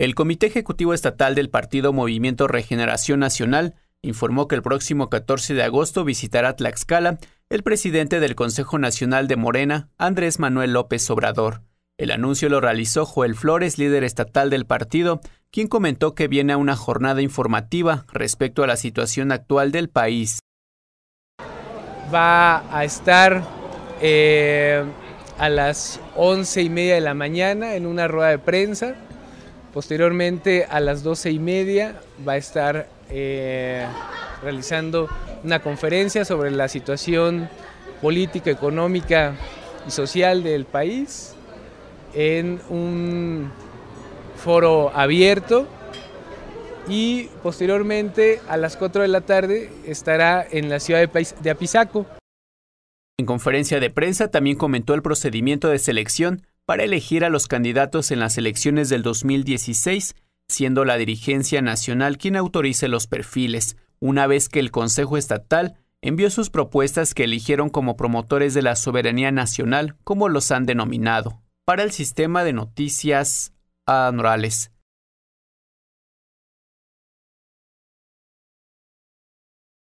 El Comité Ejecutivo Estatal del Partido Movimiento Regeneración Nacional informó que el próximo 14 de agosto visitará Tlaxcala el presidente del Consejo Nacional de Morena, Andrés Manuel López Obrador. El anuncio lo realizó Joel Flores, líder estatal del partido, quien comentó que viene a una jornada informativa respecto a la situación actual del país. Va a estar eh, a las once y media de la mañana en una rueda de prensa Posteriormente a las doce y media va a estar eh, realizando una conferencia sobre la situación política, económica y social del país en un foro abierto y posteriormente a las 4 de la tarde estará en la ciudad de Apizaco. En conferencia de prensa también comentó el procedimiento de selección para elegir a los candidatos en las elecciones del 2016, siendo la dirigencia nacional quien autorice los perfiles, una vez que el Consejo Estatal envió sus propuestas que eligieron como promotores de la soberanía nacional, como los han denominado, para el sistema de noticias anorales. Ah,